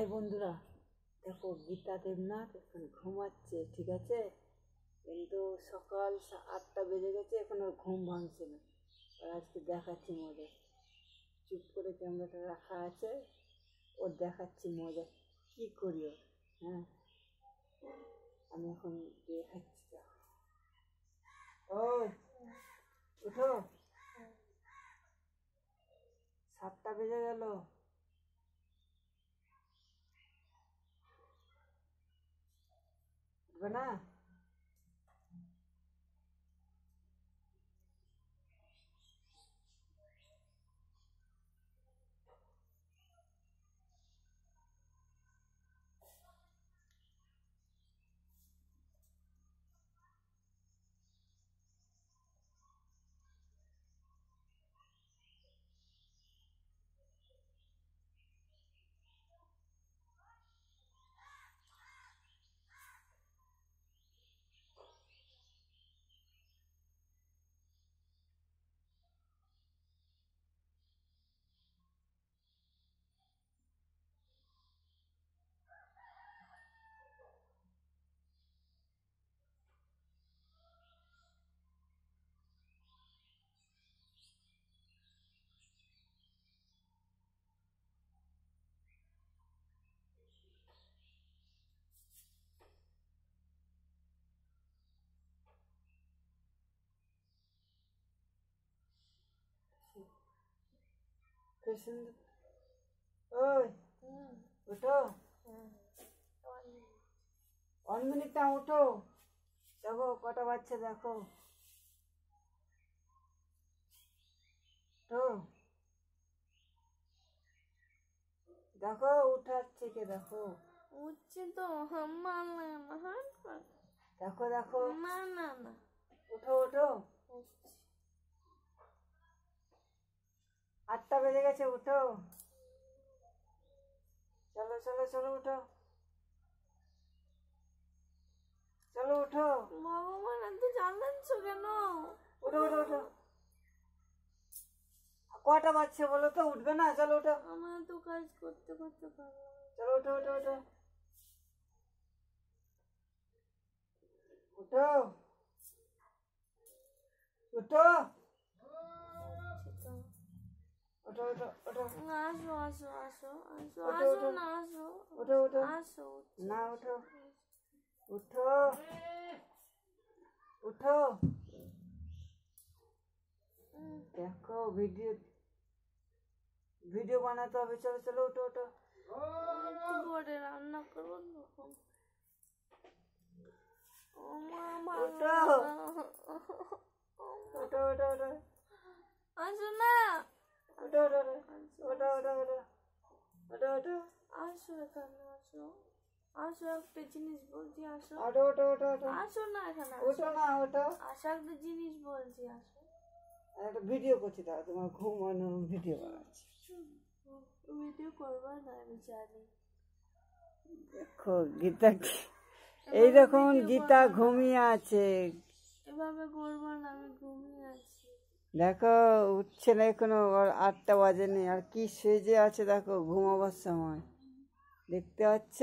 ভাই বন্ধুরা দেখো গীতা দেবনাথ এখন ঘুমাচ্ছে ঠিক আছে কিন্তু সকাল আটটা বেজে গেছে এখন ওর ঘুম ভাঙছে না আর আজকে দেখাচ্ছি মজা চুপ করে ক্যামেরাটা রাখা আছে ওর দেখাচ্ছি মজা কী করি ও হ্যাঁ আমি এখন দেখাচ্ছি ও উঠো সাতটা বেজে গেল 对吧？পেশেন্ট ওই ওঠো মিনিট না ওঠো দেখো কটা বাচ্চা দেখো তো দেখো উঠার থেকে দেখো উঠছে তো দেখো দেখো না না না উঠো উঠো বেজে গেছে উঠো চলো চলো চলো উঠো চলো উঠো মামা মানে তো জানলেনছো কেন উঠো উঠো উঠো কটা বাজছে বলো তো উঠবে না চলো উঠো আমার তো কাজ করতে করতে পারবো চলো উঠো উঠো উঠো উঠো উঠো ওঠো ওঠো ওঠো আসো আসো আসো আসো আসো না আসো ওঠো ওঠো আসো না ওঠো উঠো উঠো দেখো ভিডিও ভিডিও বানাতে হবে চলো চলো উঠো ওঠো রান্না করবো ওটা ওটা ওটা ওটা ওটা আসো এখানে আসো আসো একটা জিনিস বলছি আসো ওটা ওটা আসো না না আসো একটা জিনিস বলছি আসো একটা ভিডিও করছি দাদা তোমার ঘুমানো ভিডিও বানাচ্ছি ভিডিও না আমি দেখো গীতা এইরকম গীতা ঘুমিয়ে আছে এভাবে করবো না আমি ঘুমিয়ে আছি দেখো উঠছে না এখনো আটটা বাজে নেই আর কি সেজে আছে দেখো ঘুমাবার সময় দেখতে পাচ্ছ